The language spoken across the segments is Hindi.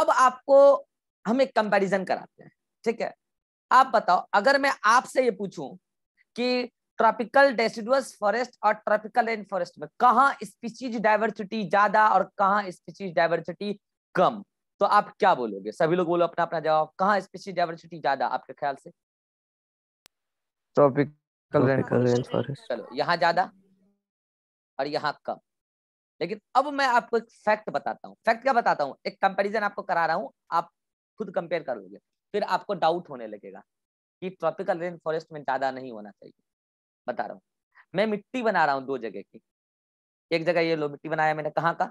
अब आपको हम एक कंपैरिजन कराते हैं ठीक है आप बताओ अगर मैं आपसे ये पूछूं कि ट्रॉपिकल डेसिडुअस फॉरेस्ट और ट्रॉपिकल रेन फॉरेस्ट में कहा स्पीसीज डाइवर्सिटी ज्यादा और कहाँ स्पीसीज डाइवर्सिटी कम तो आप क्या बोलोगे सभी लोग बोलो अपना अपना जवाब कहाँ स्पीसीज डाइवर्सिटी ज्यादा आपके ख्याल से ट्रॉपिकल रेन फॉरेस्ट चलो यहाँ ज्यादा और यहाँ कम लेकिन अब मैं आपको एक फैक्ट बताता हूँ फैक्ट क्या बताता हूँ एक कंपेरिजन आपको करा रहा हूँ आप खुद कंपेयर कर लोगे फिर आपको डाउट होने लगेगा कि ट्रॉपिकल रेन फॉरेस्ट में ज्यादा नहीं होना चाहिए बता रहा हूँ मैं मिट्टी बना रहा हूँ दो जगह की एक जगह ये लो मिट्टी बनाया मैंने कहाँ का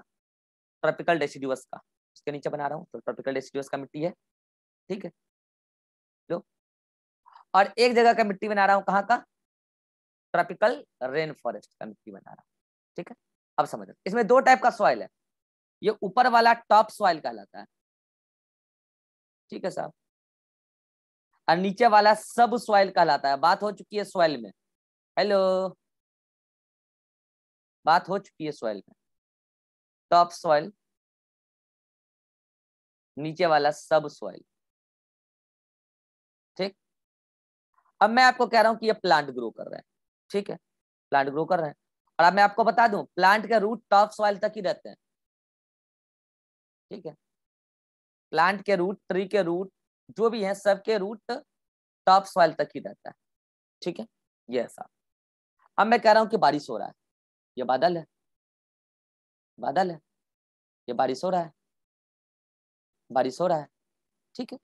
ट्रॉपिकल डेसिड्यूस का उसके नीचे बना रहा हूँ तो ट्रॉपिकल डेसिड्यूस का मिट्टी है ठीक है लो और एक जगह का मिट्टी बना रहा हूँ कहाँ का ट्रॉपिकल रेन फॉरेस्ट का मिट्टी बना रहा हूँ ठीक है अब समझ इसमें दो टाइप का सॉइल है ये ऊपर वाला टॉप सॉइल कहलाता है ठीक है साहब और नीचे वाला सब सॉइल कहलाता है बात हो चुकी है सॉइल में हेलो बात हो चुकी है सॉइल में टॉप सॉइल नीचे वाला सब सॉइल ठीक अब मैं आपको कह रहा हूं कि ये प्लांट ग्रो कर रहे हैं ठीक है प्लांट ग्रो कर रहे हैं और अब मैं आपको बता दूं प्लांट के रूट टॉप सॉइल तक ही रहते हैं ठीक है प्लांट के रूट ट्री के रूट जो भी है सबके रूट टॉप सॉइल तक ही रहता है ठीक है ये ऐसा अब मैं कह रहा हूं कि बारिश हो रहा है ये बादल है बादल है ये बारिश हो रहा है बारिश हो रहा है ठीक है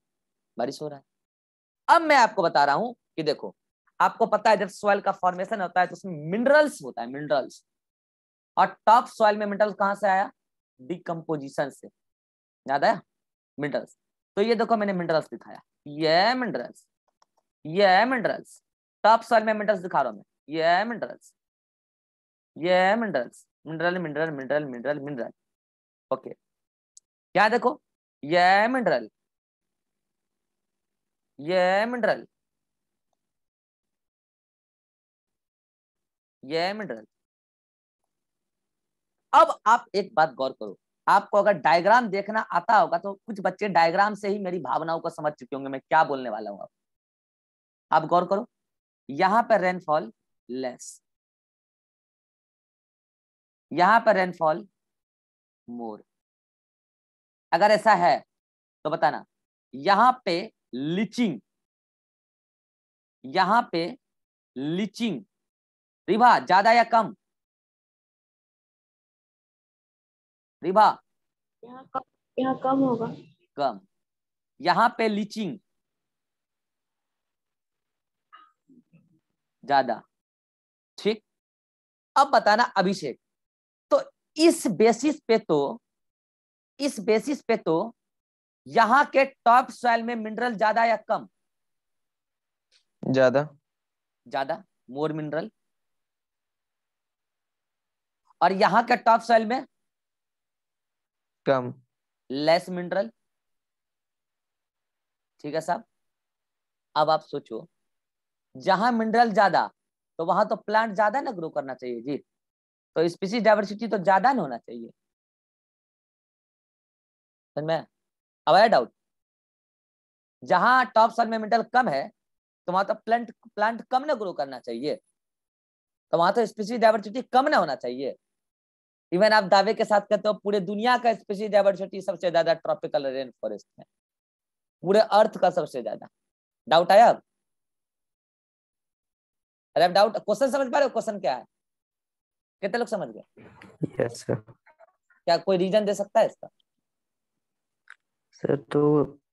बारिश हो रहा है अब मैं आपको बता रहा हूं कि देखो आपको पता है जब सॉइल का फॉर्मेशन होता है तो उसमें मिनरल्स होता है मिनरल्स और टॉप सॉइल में मिनरल कहाँ से आया डिकम्पोजिशन से याद आया मिनरल्स तो ये देखो मैंने मिनरल्स दिखाया ये मिनरल्स ये मिनरल्स टॉप सॉइल में मिनरल्स दिखा रहा हूं मैं ये मिनरल्स ये minerals mineral mineral mineral mineral mineral okay क्या देखो ये मिनरल ये मिनरल ये है मिनरल अब आप एक बात गौर करो आपको अगर डायग्राम देखना आता होगा तो कुछ बच्चे डायग्राम से ही मेरी भावनाओं को समझ चुके होंगे मैं क्या बोलने वाला हूं आप गौर करो यहां पर रेनफॉल लेस यहां पर रेनफॉल मोर अगर ऐसा है तो बताना यहां पे लिचिंग यहां पे लिचिंग रिभा ज्यादा या कम रिभा कम कम होगा कम यहाँ पे लीचिंग ज्यादा ठीक अब बताना अभिषेक तो इस बेसिस पे तो इस बेसिस पे तो यहाँ के टॉप सॉइल में मिनरल ज्यादा या कम ज्यादा ज्यादा मोर मिनरल और यहाँ का टॉप सॉइल में कम लेस मिनरल ठीक है साहब अब आप सोचो जहां मिनरल ज्यादा तो वहां तो प्लांट ज्यादा ना ग्रो करना चाहिए जी तो स्पीसी डाइवर्सिटी तो ज्यादा ना होना चाहिए में अब आया डाउट जहां टॉप सॉइल में मिनरल कम है तो वहां तो प्लांट प्लांट कम ना ग्रो करना चाहिए तो वहां तो स्पीसी डाइवर्सिटी कम ना होना चाहिए इवन आप दावे के साथ कहते हो पूरे दुनिया का स्पेशली डाइवर्सिटी सबसे ज्यादा ट्रॉपिकल रेन फॉरेस्ट में पूरे अर्थ का सबसे ज्यादा डाउट आया अब अरे आप डाउट क्वेश्चन समझ पा रहे हो क्वेश्चन क्या है कितने लोग समझ गए yes, क्या कोई रीजन दे सकता है इसका सर तो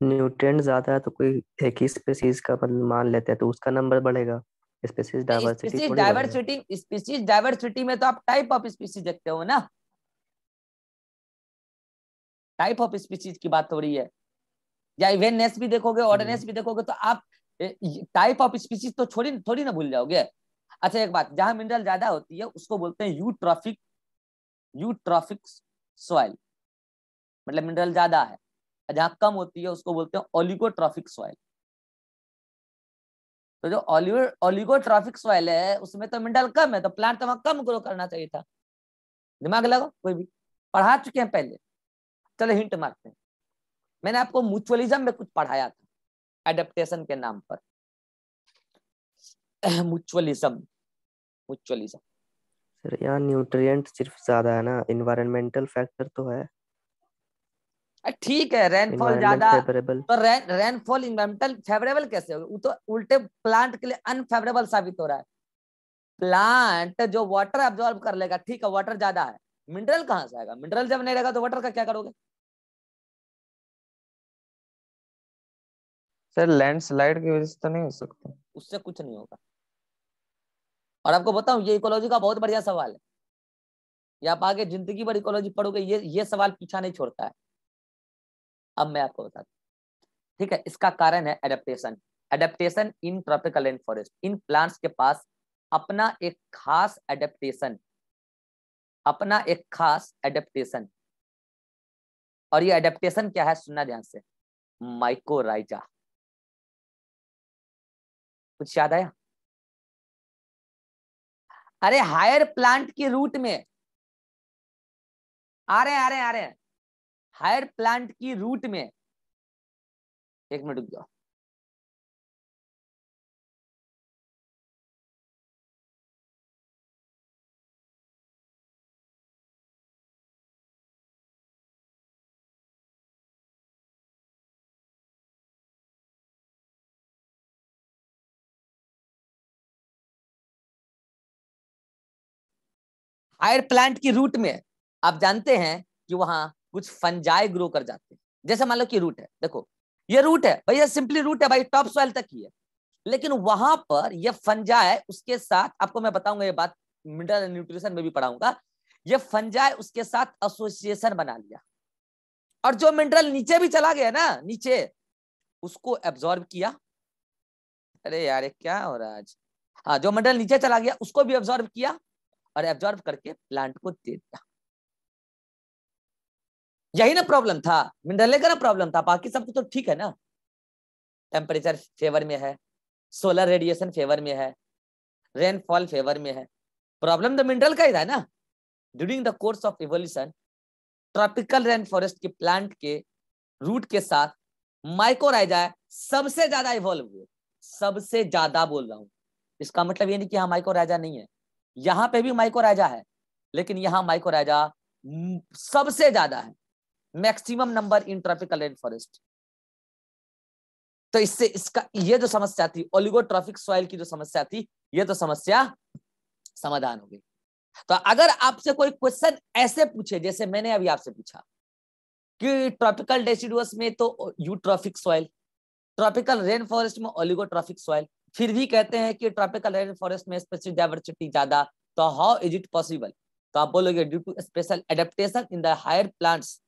न्यूट्रिएंट ज्यादा है तो कोई एक ही स्पेसीज का मान लेते हैं तो उसका नंबर बढ़ेगा species diversity diversity species diversity में तो आप टाइप ऑफ स्पीसीज देखते हो ना टाइप ऑफ स्पीसीज की बात हो रही है या इवेननेस भी देखोगे ऑर्डनेस हम्म। भी देखोगे तो आप टाइप ऑफ स्पीसीज तो थोड़ी थोड़ी ना भूल जाओगे अच्छा एक बात जहां मिनरल ज्यादा होती है उसको बोलते हैं यू ट्रॉफिक यू सॉइल मतलब मिनरल ज्यादा है जहां कम होती है उसको बोलते हैं ओलिगोट्रॉफिक सॉइल तो जो ऑलिगो ऑलिगोट्रॉफिक सॉइल है उसमें तो मिनरल कम है तो प्लांट तो वहां कम ग्रो करना चाहिए था दिमाग लगा कोई भी पढ़ा चुके हैं पहले चलो हिंट मारते हैं मैंने आपको म्यूचुअलिज्म में कुछ पढ़ाया था एडेप्टेशन के नाम पर म्यूचुअलिज्म म्यूचुअलिज्म सर यहाँ न्यूट्रिएंट सिर्फ ज्यादा है ना इन्वायरमेंटल फैक्टर तो है ठीक है रेनफॉल ज्यादा तो रेन रेनफॉल इन्वायरमेंटल फेवरेबल कैसे होगा वो तो उल्टे प्लांट के लिए अनफेवरेबल साबित हो रहा है प्लांट जो वाटर एब्जॉर्ब कर लेगा ठीक है वाटर ज्यादा है मिनरल कहाँ से आएगा मिनरल जब नहीं रहेगा तो वाटर का क्या करोगे सर लैंडस्लाइड की वजह से तो नहीं हो सकता उससे कुछ नहीं होगा और आपको बताऊ ये इकोलॉजी का बहुत बढ़िया सवाल है ये आप आगे जिंदगी भर इकोलॉजी पढ़ोगे ये ये सवाल पीछा नहीं छोड़ता है अब मैं आपको बताता हूँ ठीक है इसका कारण है adaptation adaptation in tropical and forest इन प्लांट्स के पास अपना एक खास एडेप्टेशन अपना एक खास एडेप्टेशन और ये एडेप्टेशन क्या है सुनना ध्यान से माइकोराइजा कुछ याद आया अरे हायर प्लांट के रूट में आ रहे आ रहे आ रहे हायर प्लांट की रूट में एक मिनट रुक जाओ हायर प्लांट की रूट में आप जानते हैं कि वहां कुछ फंजाई ग्रो कर जाते हैं जैसे मान लो कि रूट है देखो ये रूट है भैया सिंपली रूट है भाई टॉप सॉइल तक ही है लेकिन वहां पर यह फंजाय उसके साथ आपको मैं बताऊंगा ये बात मिनरल न्यूट्रिशन में भी पढ़ाऊंगा ये फंजाय उसके साथ एसोसिएशन बना लिया और जो मिनरल नीचे भी चला गया ना नीचे उसको एब्जॉर्ब किया अरे यार ये क्या हो रहा आज हाँ जो मिनरल नीचे चला गया उसको भी एब्जॉर्ब किया और एब्जॉर्ब करके प्लांट को दे दिया यही ना प्रॉब्लम था मिंडले का ना प्रॉब्लम था बाकी सब तो ठीक है ना टेम्परेचर फेवर में है सोलर रेडिएशन फेवर में है रेनफॉल फेवर में है प्रॉब्लम तो मिनरल का ही था ना during the course of evolution tropical rain forest के प्लांट के रूट के साथ माइकोराइजा सबसे ज्यादा इवॉल्व हुए सबसे ज्यादा बोल रहा हूँ इसका मतलब ये नहीं कि यहाँ माइकोराइजा नहीं है यहाँ पे भी माइकोराइजा है लेकिन यहाँ माइकोराइजा सबसे ज्यादा है maximum number in tropical rain forest तो इससे इसका ये जो समस्या थी ओलिगोट्रॉफिक सॉइल की जो समस्या थी ये तो समस्या समाधान हो गई तो अगर आपसे कोई क्वेश्चन ऐसे पूछे जैसे मैंने अभी आपसे पूछा कि ट्रॉपिकल डेसिडुअस में तो eutrophic soil tropical rain forest में ओलिगोट्रॉफिक सॉइल फिर भी कहते हैं कि ट्रॉपिकल रेन फॉरेस्ट में स्पेसिफिक डाइवर्सिटी ज्यादा तो हाउ इज इट पॉसिबल तो आप बोलोगे due to special adaptation in the higher plants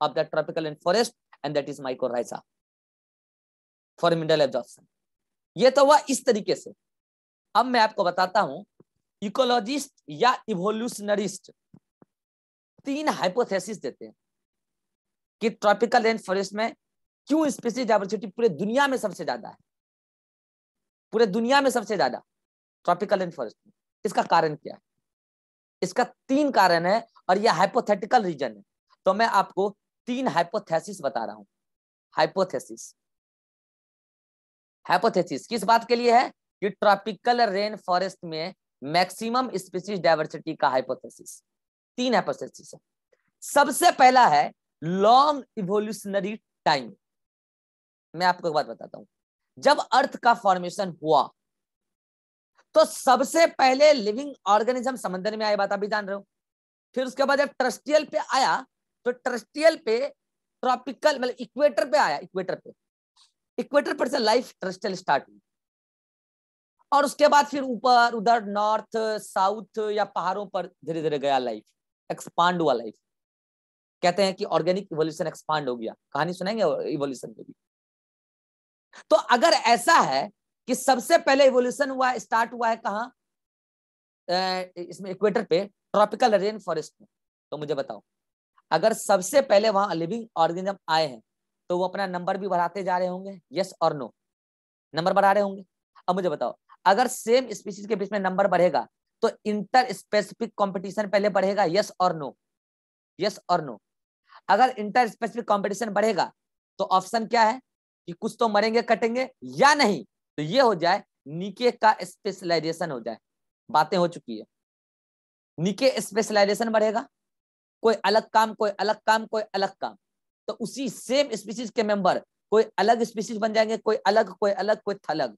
of that tropical and forest and that is mycorrhiza for mineral absorption ye to हुआ is tarike se ab main aapko batata hu ecologist ya evolutionist teen hypothesis dete hain ki tropical and forest mein क्यों स्पीसीज डाइवर्सिटी पूरे दुनिया में सबसे ज्यादा है पूरे दुनिया में सबसे ज्यादा ट्रॉपिकल एंड फॉरेस्ट में इसका कारण क्या है इसका तीन कारण है और यह हाइपोथेटिकल रीजन है तो मैं आपको तीन हाइपोथेसिस बता रहा हूं हाइपोथेसिस हाइपोथेसिस किस बात के लिए है कि ट्रॉपिकल रेन फॉरेस्ट में मैक्सिमम स्पीसीज डाइवर्सिटी का हाइपोथेसिस तीन हाइपोथेसिस है सबसे पहला है लॉन्ग इवोल्यूशनरी टाइम मैं आपको एक बात बताता हूं जब अर्थ का फॉर्मेशन हुआ तो सबसे पहले लिविंग ऑर्गेनिज्म समंदर में आए बात आप भी जान रहे हो फिर उसके बाद जब ट्रस्टियल पे आया तो ट्रस्टियल पे ट्रॉपिकल मतलब इक्वेटर पे आया इक्वेटर पे इक्वेटर पर से लाइफ ट्रस्टियल स्टार्ट हुई और उसके बाद फिर ऊपर उधर नॉर्थ साउथ या पहाड़ों पर धीरे धीरे गया लाइफ एक्सपांड हुआ लाइफ कहते हैं कि ऑर्गेनिक इवोल्यूशन एक्सपांड हो गया कहानी सुनाएंगे इवोल्यूशन की भी तो अगर ऐसा है कि सबसे पहले इवोल्यूशन हुआ स्टार्ट हुआ है कहा इसमें इक्वेटर पे ट्रॉपिकल रेन फॉरेस्ट में तो मुझे बताओ अगर सबसे पहले वहां लिविंग ऑर्गेनिज्म आए हैं तो वो अपना नंबर भी बढ़ाते जा रहे होंगे यस और नो नंबर बढ़ा रहे होंगे अब मुझे बताओ अगर सेम स्पीसीज के बीच में नंबर बढ़ेगा तो इंटर स्पेसिफिक कॉम्पिटिशन पहले बढ़ेगा यस और नो यस और नो अगर इंटर स्पेसिफिक कॉम्पिटिशन बढ़ेगा तो ऑप्शन क्या है कि कुछ तो मरेंगे कटेंगे या नहीं तो ये हो जाए निके का स्पेशलाइजेशन हो जाए बातें हो चुकी है निके स्पेशलाइजेशन बढ़ेगा कोई अलग काम कोई अलग काम कोई अलग काम तो उसी सेम स्पीसीज के मेंबर कोई अलग स्पीसीज बन जाएंगे कोई अलग कोई अलग कोई थलग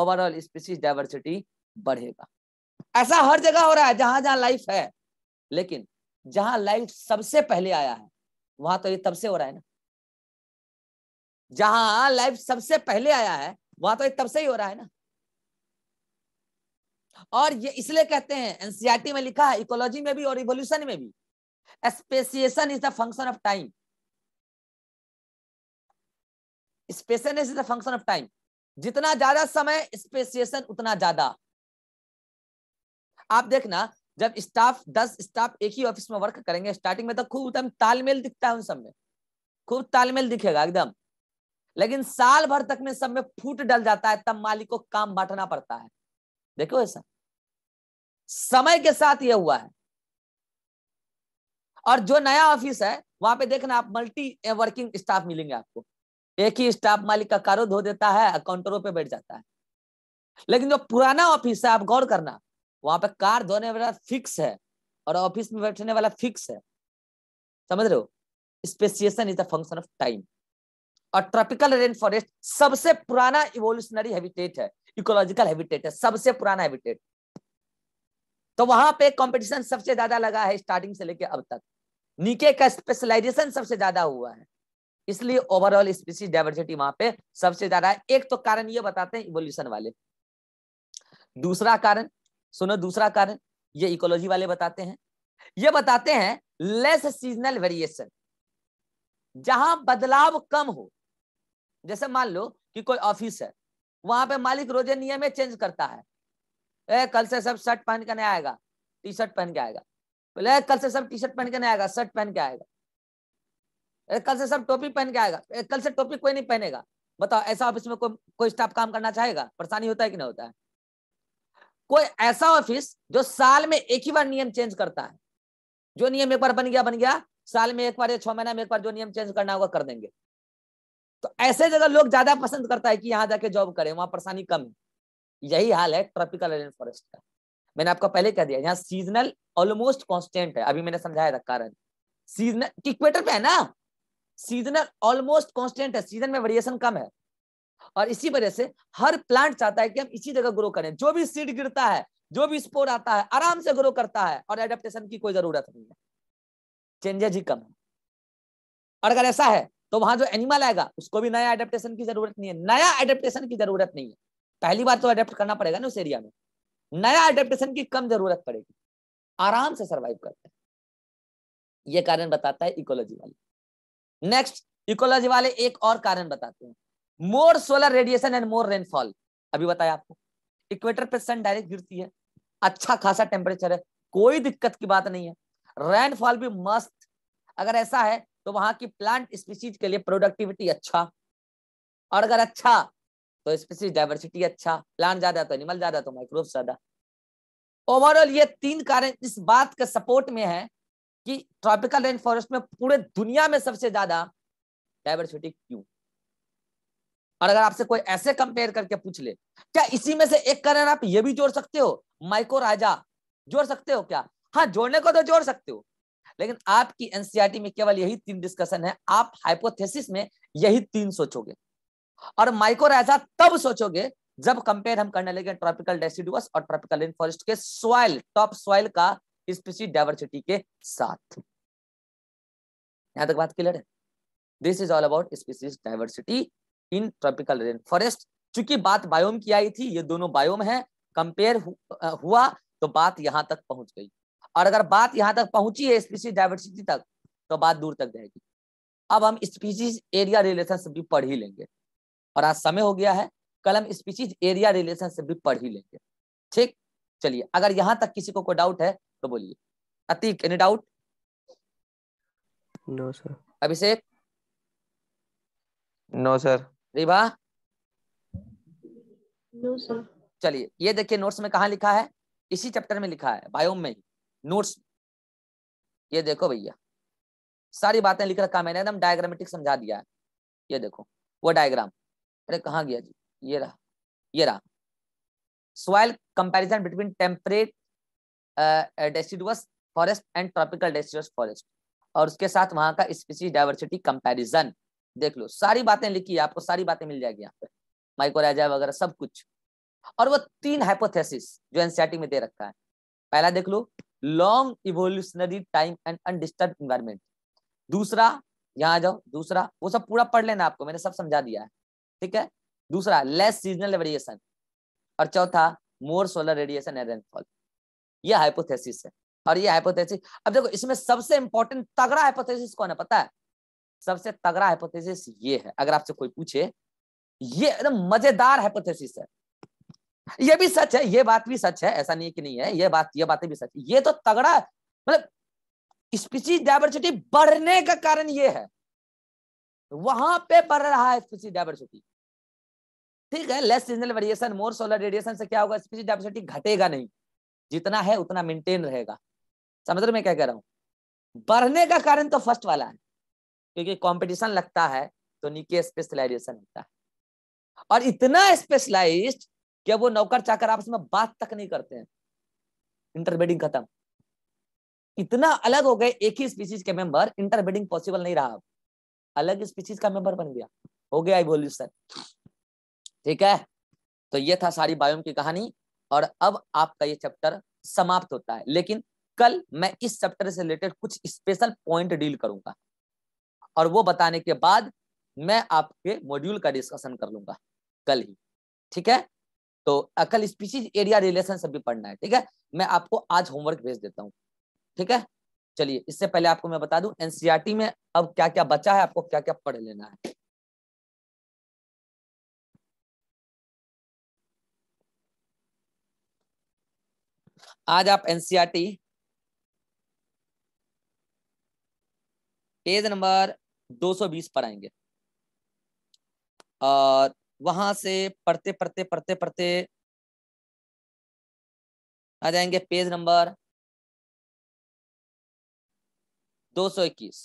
ओवरऑल स्पीसीज डाइवर्सिटी बढ़ेगा ऐसा हर जगह हो रहा है जहां जहां लाइफ है लेकिन जहां लाइफ सबसे पहले आया है वहां तो ये तब से हो रहा है ना जहां लाइफ सबसे पहले आया है वहां तो ये तब से ही हो रहा है ना और ये इसलिए कहते हैं एनसीआरटी e में लिखा है इकोलॉजी में भी और रिवोल्यूशन में भी Spatiation is the function of time Spatiation is the function of time जितना ज्यादा समय स्पेसिएशन उतना ज्यादा आप देखना जब स्टाफ दस स्टाफ एक ही ऑफिस में वर्क करेंगे स्टार्टिंग में तो खूब एकदम तालमेल दिखता है उन सब में खूब तालमेल दिखेगा एकदम लेकिन साल भर तक में सब में फूट डल जाता है तब मालिक को काम बांटना पड़ता है देखो ऐसा समय के साथ यह हुआ है और जो नया ऑफिस है वहां पे देखना आप मल्टी वर्किंग स्टाफ मिलेंगे आपको एक ही स्टाफ मालिक का कारो धो देता है काउंटरों पे बैठ जाता है लेकिन जो पुराना ऑफिस है आप गौर करना वहां पे कार धोने वाला फिक्स है और ऑफिस में बैठने वाला फिक्स है समझ रहे हो speciation is the function of time और ट्रॉपिकल रेन फॉरेस्ट सबसे पुराना इवोल्यूशनरी हैबिटेट है इकोलॉजिकल हैबिटेट है सबसे पुराना हैबिटेट तो वहां पे कंपटीशन सबसे ज्यादा लगा है स्टार्टिंग से लेके अब तक नीके का स्पेशलाइजेशन सबसे ज्यादा हुआ है इसलिए ओवरऑल स्पीसी डाइवर्सिटी वहां पे सबसे ज्यादा है एक तो कारण ये बताते हैं इवोल्यूशन वाले दूसरा कारण सुनो दूसरा कारण ये इकोलॉजी वाले बताते हैं ये बताते हैं लेस सीजनल वेरिएशन जहां बदलाव कम हो जैसे मान लो कि कोई ऑफिस है वहां पे मालिक रोजे नियम चेंज करता है ए, कल से सब शर्ट पहन के नहीं आएगा टी शर्ट पहन के आएगा बोले कल से सब टी शर्ट पहन के नहीं आएगा शर्ट पहन के आएगा कल से सब टोपी पहन के आएगा कल से टोपी कोई नहीं पहनेगा बताओ ऐसा ऑफिस में को, कोई स्टाफ काम करना चाहेगा परेशानी होता है कि नहीं होता है कोई ऐसा ऑफिस जो साल में एक ही बार नियम चेंज करता है जो नियम एक बार बन गया बन गया साल में एक बार या छह महीना में एक बार जो नियम चेंज करना होगा कर देंगे तो ऐसे जगह लोग ज्यादा पसंद करता है कि यहाँ जाके जॉब करें वहां परेशानी कम है यही हाल है ट्रॉपिकल रेन फॉरेस्ट का मैंने आपको पहले कह दिया यहाँ सीजनल ऑलमोस्ट कॉन्स्टेंट है अभी मैंने समझाया था कारण सीजनल इक्वेटर पे है ना सीजनल ऑलमोस्ट कॉन्स्टेंट है सीजन में वेरिएशन कम है और इसी वजह से हर प्लांट चाहता है कि हम इसी जगह ग्रो करें जो भी सीड गिरता है जो भी स्पोर आता है आराम से ग्रो करता है और एडेप्टेशन की कोई जरूरत नहीं है चेंजेज ही कम है और अगर ऐसा है तो वहां जो एनिमल आएगा उसको भी नया एडेप्टेशन की जरूरत नहीं है नया एडेप्टेशन की जरूरत नहीं है पहली बार तो एडेप्ट करना पड़ेगा ना उस एरिया में नया अडेप्टेशन की कम जरूरत पड़ेगी आराम से सरवाइव करते हैं ये कारण बताता है इकोलॉजी वाले नेक्स्ट इकोलॉजी वाले एक और कारण बताते हैं more solar radiation and more rainfall अभी बताया आपको इक्वेटर पे सन डायरेक्ट गिरती है अच्छा खासा टेम्परेचर है कोई दिक्कत की बात नहीं है रेनफॉल भी मस्त अगर ऐसा है तो वहां की प्लांट स्पीसीज के लिए प्रोडक्टिविटी अच्छा और अगर अच्छा तो स्पेसिफिक डाइवर्सिटी अच्छा प्लांट ज्यादा तो एनिमल ज्यादा तो माइक्रोब ज्यादा ओवरऑल ये तीन कारण इस बात के सपोर्ट में है कि ट्रॉपिकल रेन फॉरेस्ट में पूरे दुनिया में सबसे ज्यादा डाइवर्सिटी क्यों और अगर आपसे कोई ऐसे कंपेयर करके पूछ ले क्या इसी में से एक कारण आप ये भी जोड़ सकते हो माइको राजा जोड़ सकते हो क्या हाँ जोड़ने को तो जोड़ सकते हो लेकिन आपकी एनसीईआरटी e में केवल यही तीन डिस्कशन है आप हाइपोथेसिस में यही तीन सोचोगे और माइकोराइजा तब सोचोगे जब कंपेयर हम करने लगे ट्रॉपिकल डेसिडुअस और ट्रॉपिकल रेन फॉरेस्ट के सॉइल टॉप सॉइल का स्पीसी डाइवर्सिटी के साथ यहां तक बात क्लियर है this is all about species diversity in tropical rain forest चूंकि बात बायोम की आई थी ये दोनों बायोम है कंपेयर हुआ तो बात यहां तक पहुंच गई और अगर बात यहां तक पहुंची है स्पीसीज डाइवर्सिटी तक तो बात दूर तक जाएगी अब हम स्पीसीज एरिया रिलेशनशिप भी पढ़ ही लेंगे और आज समय हो गया है कल हम स्पीसीज एरिया रिलेशनशिप भी पढ़ ही लेंगे ठीक चलिए अगर यहाँ तक किसी को कोई डाउट है तो बोलिए Atiq any doubt no sir Abhishek no sir Ribha no sir चलिए ये देखिए नोट्स में कहा लिखा है इसी चैप्टर में लिखा है बायोम में नोट्स ये देखो भैया सारी बातें लिख रखा मैंने एकदम डायग्रामेटिक समझा दिया है ये देखो वो डायग्राम अरे कहाँ गया जी ये रहा ये रहा soil comparison between temperate deciduous forest and tropical deciduous forest और उसके साथ वहां का स्पीसीज डाइवर्सिटी कंपैरिजन देख लो सारी बातें लिखी है आपको सारी बातें मिल जाएगी यहाँ पे माइकोराजा वगैरह सब कुछ और वो तीन हाइपोथेसिस जो एनसीआरटी में दे रखा है पहला देख लो long evolutionary time and undisturbed environment दूसरा यहाँ जाओ दूसरा वो सब पूरा पढ़ लेना आपको मैंने सब समझा दिया है ठीक है दूसरा लेस सीजनल वेरिएशन और चौथा more solar radiation and rainfall ये हाइपोथेसिस है और ये हाइपोथेसिस अब देखो इसमें सबसे इंपॉर्टेंट तगड़ा हाइपोथेसिस कौन है पता है सबसे तगड़ा हाइपोथेसिस ये है अगर आपसे कोई पूछे ये एकदम मजेदार हाइपोथेसिस है ये भी सच है ये बात भी सच है ऐसा नहीं कि नहीं है ये बात ये बातें भी सच ये तो तगड़ा मतलब स्पीसीज डाइवर्सिटी बढ़ने का कारण ये है वहां पे बढ़ रहा है स्पीसीज डाइवर्सिटी ठीक है less seasonal variation more solar radiation से क्या होगा स्पीसी डाइवर्सिटी घटेगा नहीं जितना है उतना मेंटेन रहेगा समझ रहे मैं क्या कह रहा हूँ बढ़ने का कारण तो फर्स्ट वाला है क्योंकि कंपटीशन लगता है तो नीचे स्पेशलाइजेशन होता है और इतना स्पेशलाइज्ड कि वो नौकर चाकर आपस में बात तक नहीं करते हैं इंटरब्रीडिंग खत्म इतना अलग हो गए एक ही स्पीसीज के मेंबर इंटरब्रीडिंग पॉसिबल नहीं रहा अलग स्पीसीज का मेंबर बन गया हो गया इवोल्यूशन ठीक है तो ये था सारी बायोम की कहानी और अब आपका ये चैप्टर समाप्त होता है लेकिन कल मैं इस चैप्टर से रिलेटेड कुछ स्पेशल पॉइंट डील करूंगा और वो बताने के बाद मैं आपके मॉड्यूल का डिस्कशन कर लूंगा कल ही ठीक है तो कल स्पीसीज एरिया रिलेशन सब भी पढ़ना है ठीक है मैं आपको आज होमवर्क भेज देता हूँ ठीक है चलिए इससे पहले आपको मैं बता दूं एनसीईआरटी में अब क्या क्या बचा है आपको क्या क्या पढ़ लेना है आज आप टी e पेज नंबर 220 पर आएंगे और वहां से पढ़ते पढ़ते पढ़ते पढ़ते आ जाएंगे पेज नंबर 221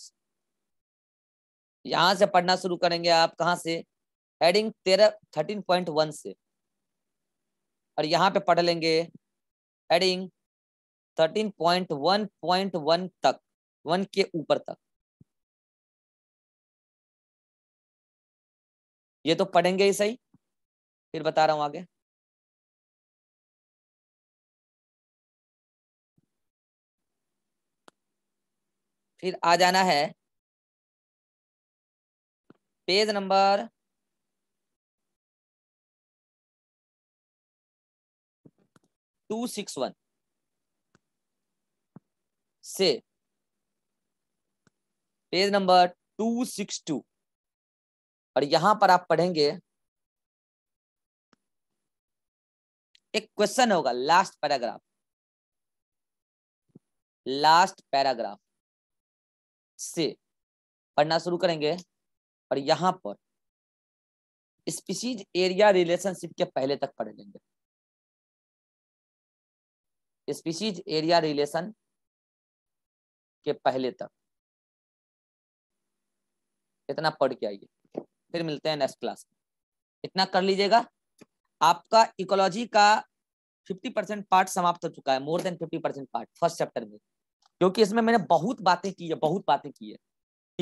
यहां से पढ़ना शुरू करेंगे आप कहा से हेडिंग तेरह थर्टीन पॉइंट वन से और यहाँ पे पढ़ लेंगे हेडिंग 13.1.1 तक वन के ऊपर तक ये तो पढ़ेंगे ही सही फिर बता रहा हूं आगे फिर आ जाना है page number two six one से page number two six two और यहां पर आप पढ़ेंगे एक क्वेश्चन होगा लास्ट पैराग्राफ लास्ट पैराग्राफ से पढ़ना शुरू करेंगे और यहां पर स्पीसीज एरिया रिलेशनशिप के पहले तक पढ़ लेंगे स्पीसीज एरिया रिलेशन के पहले तक इतना पढ़ के आइए फिर मिलते हैं नेक्स्ट क्लास इतना कर लीजिएगा आपका इकोलॉजी का 50 परसेंट पार्ट समाप्त हो चुका है more than 50 percent part first chapter में क्योंकि इसमें मैंने बहुत बातें की है बहुत बातें की है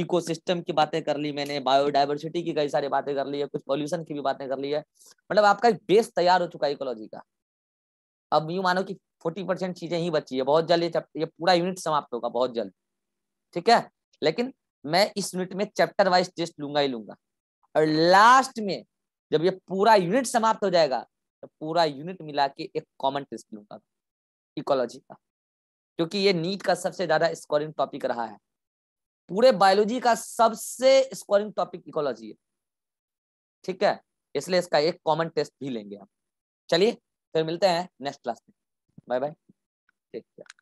इकोसिस्टम की बातें कर ली मैंने बायोडाइवर्सिटी की कई सारी बातें कर ली है कुछ पॉल्यूशन की भी बातें कर ली है मतलब आपका एक बेस तैयार हो चुका है इकोलॉजी का अब यू मानो कि फोर्टी परसेंट चीजें ही बची है बहुत जल्द ये ये पूरा यूनिट समाप्त होगा बहुत जल्द ठीक है लेकिन मैं इस यूनिट में चैप्टर वाइज टेस्ट लूंगा ही लूंगा और लास्ट में जब ये पूरा यूनिट समाप्त हो जाएगा तो पूरा यूनिट मिला के एक कॉमन टेस्ट लूंगा इकोलॉजी का क्योंकि ये नीट का सबसे ज्यादा स्कोरिंग टॉपिक रहा है पूरे बायोलॉजी का सबसे स्कोरिंग टॉपिक इकोलॉजी है ठीक है इसलिए इसका एक कॉमन टेस्ट भी लेंगे हम चलिए फिर मिलते हैं नेक्स्ट क्लास में बाय बाय टेक केयर